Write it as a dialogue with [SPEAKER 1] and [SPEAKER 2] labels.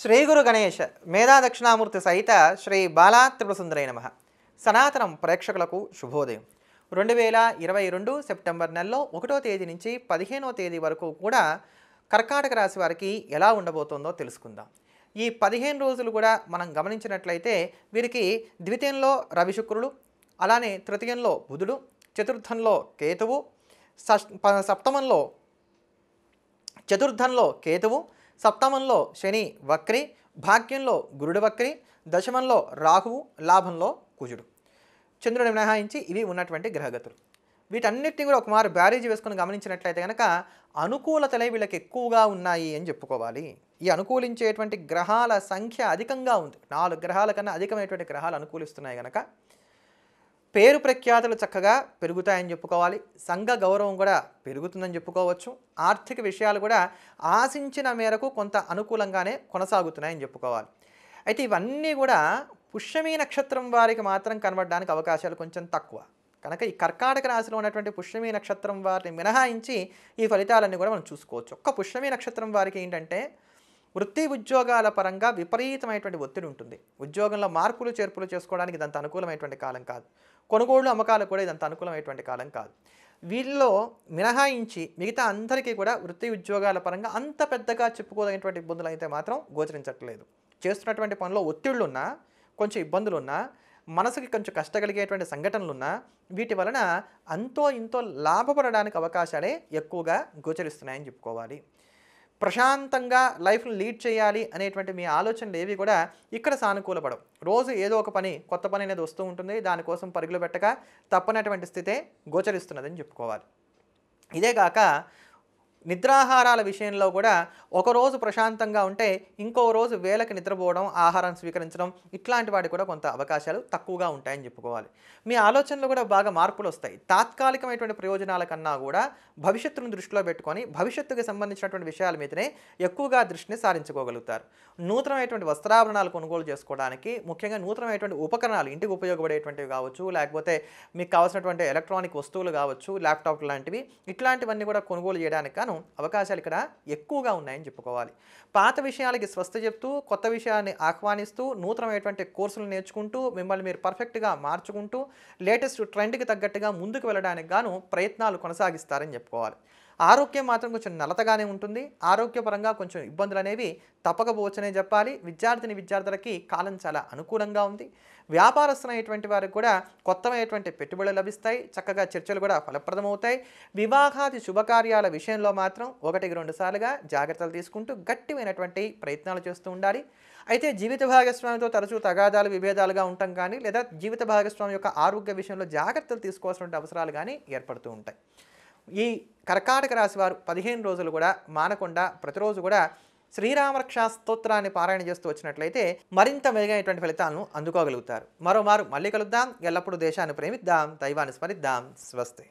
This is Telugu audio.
[SPEAKER 1] శ్రీ గురు గణేష్ మేధా దక్షిణామూర్తి సహిత శ్రీ బాలా సుందరై నమ సనాతనం ప్రేక్షకులకు శుభోదయం రెండు వేల ఇరవై రెండు సెప్టెంబర్ నెలలో ఒకటో తేదీ నుంచి పదిహేనో తేదీ వరకు కూడా కర్కాటక రాశి వారికి ఎలా ఉండబోతుందో తెలుసుకుందాం ఈ పదిహేను రోజులు కూడా మనం గమనించినట్లయితే వీరికి ద్వితీయంలో రవిశుక్రుడు అలానే తృతీయంలో బుధుడు చతుర్థంలో కేతువు సప్తమంలో చతుర్థంలో కేతువు సప్తమంలో శని వక్రి భాగ్యంలో గురుడు వక్రి దశమంలో రాహువు లాభంలో కుజుడు చంద్రుడు మినహాయించి ఇవి ఉన్నటువంటి గ్రహగతులు వీటన్నిటిని కూడా ఒకమారు బ్యారేజ్ వేసుకుని గమనించినట్లయితే కనుక అనుకూలతలే వీళ్ళకి ఎక్కువగా ఉన్నాయి అని చెప్పుకోవాలి ఈ అనుకూలించేటువంటి గ్రహాల సంఖ్య అధికంగా ఉంది నాలుగు గ్రహాల కన్నా అధికమైనటువంటి గ్రహాలు అనుకూలిస్తున్నాయి కనుక పేరు ప్రఖ్యాతులు చక్కగా పెరుగుతాయని చెప్పుకోవాలి సంఘ గౌరవం కూడా పెరుగుతుందని చెప్పుకోవచ్చు ఆర్థిక విషయాలు కూడా ఆశించిన మేరకు కొంత అనుకూలంగానే కొనసాగుతున్నాయని చెప్పుకోవాలి అయితే ఇవన్నీ కూడా పుష్యమీ నక్షత్రం వారికి మాత్రం కనబడడానికి అవకాశాలు కొంచెం తక్కువ కనుక ఈ కర్కాటక రాశిలో ఉన్నటువంటి పుష్యమీ నక్షత్రం వారిని మినహాయించి ఈ ఫలితాలన్నీ కూడా మనం చూసుకోవచ్చు ఒక్క పుష్యమీ నక్షత్రం వారికి ఏంటంటే వృత్తి ఉద్యోగాల పరంగా విపరీతమైనటువంటి ఒత్తిడి ఉంటుంది ఉద్యోగంలో మార్పులు చేర్పులు చేసుకోవడానికి ఇదంత అనుకూలమైనటువంటి కాలం కాదు కొనుగోళ్ళు అమ్మకాలు కూడా ఇదంత అనుకూలమైనటువంటి కాలం కాదు వీళ్ళలో మినహాయించి మిగతా అందరికీ కూడా వృత్తి ఉద్యోగాల పరంగా అంత పెద్దగా చెప్పుకోదగినటువంటి ఇబ్బందులు అయితే మాత్రం గోచరించట్లేదు చేస్తున్నటువంటి పనిలో ఉన్నా కొంచెం ఇబ్బందులున్నా మనసుకి కొంచెం కష్టగలిగేటువంటి సంఘటనలున్నా వీటి వలన అంతో ఇంతో లాభపడడానికి అవకాశాలే ఎక్కువగా గోచరిస్తున్నాయని చెప్పుకోవాలి ప్రశాంతంగా లైఫ్ను లీడ్ చేయాలి అనేటువంటి మీ ఆలోచనలు ఏవి కూడా ఇక్కడ సానుకూలపడవు రోజు ఏదో ఒక పని కొత్త పని అనేది వస్తూ ఉంటుంది దానికోసం పరుగులు పెట్టక తప్పనటువంటి స్థితే గోచరిస్తున్నదని చెప్పుకోవాలి ఇదే కాక నిద్రాహారాల విషయంలో కూడా ఒకరోజు ప్రశాంతంగా ఉంటే ఇంకో రోజు వేలకు నిద్రపోవడం ఆహారం స్వీకరించడం ఇట్లాంటి వాటి కూడా కొంత అవకాశాలు తక్కువగా ఉంటాయని చెప్పుకోవాలి మీ ఆలోచనలు కూడా బాగా మార్పులు వస్తాయి తాత్కాలికమైనటువంటి ప్రయోజనాల కన్నా కూడా భవిష్యత్తును దృష్టిలో పెట్టుకొని భవిష్యత్తుకి సంబంధించినటువంటి విషయాల మీదనే ఎక్కువగా దృష్టిని సారించుకోగలుగుతారు నూతనమైనటువంటి వస్త్రాభరణాలు కొనుగోలు చేసుకోవడానికి ముఖ్యంగా నూతనమైనటువంటి ఉపకరణాలు ఇంటికి ఉపయోగపడేటువంటివి కావచ్చు లేకపోతే మీకు కావాల్సినటువంటి ఎలక్ట్రానిక్ వస్తువులు కావచ్చు ల్యాప్టాప్ లాంటివి ఇట్లాంటివన్నీ కూడా కొనుగోలు చేయడానికి సంతానం అవకాశాలు ఇక్కడ ఎక్కువగా ఉన్నాయని చెప్పుకోవాలి పాత విషయాలకి స్వస్థ చెప్తూ కొత్త విషయాన్ని ఆహ్వానిస్తూ నూతనమైనటువంటి కోర్సులు నేర్చుకుంటూ మిమ్మల్ని మీరు పర్ఫెక్ట్గా మార్చుకుంటూ లేటెస్ట్ ట్రెండ్కి తగ్గట్టుగా ముందుకు వెళ్ళడానికి గాను ప్రయత్నాలు కొనసాగిస్తారని చెప్పుకోవాలి ఆరోగ్యం మాత్రం కొంచెం నలతగానే ఉంటుంది ఆరోగ్యపరంగా కొంచెం ఇబ్బందులు అనేవి తప్పకపోవచ్చునే చెప్పాలి విద్యార్థిని విద్యార్థులకి కాలం చాలా అనుకూలంగా ఉంది వ్యాపారస్తులైనటువంటి వారికి కూడా కొత్తమైనటువంటి పెట్టుబడులు లభిస్తాయి చక్కగా చర్చలు కూడా ఫలప్రదమవుతాయి వివాహాది శుభకార్యాల విషయంలో మాత్రం ఒకటికి రెండు సార్లుగా జాగ్రత్తలు తీసుకుంటూ గట్టిమైనటువంటి ప్రయత్నాలు చేస్తూ ఉండాలి అయితే జీవిత భాగస్వామితో తరచూ తగాదాలు విభేదాలుగా ఉంటాం కానీ లేదా జీవిత భాగస్వామి యొక్క ఆరోగ్య విషయంలో జాగ్రత్తలు తీసుకోవాల్సిన అవసరాలు కానీ ఏర్పడుతూ ఉంటాయి ఈ కర్కాటక రాశి వారు పదిహేను రోజులు కూడా మానకుండా ప్రతిరోజు కూడా శ్రీరామరక్షా స్తోత్రాన్ని పారాయణ చేస్తూ వచ్చినట్లయితే మరింత మెరుగైనటువంటి ఫలితాలను అందుకోగలుగుతారు మరోమారు మళ్ళీ కలుద్దాం ఎల్లప్పుడూ దేశాన్ని ప్రేమిద్దాం దైవాన్ని స్మరిద్దాం స్వస్తి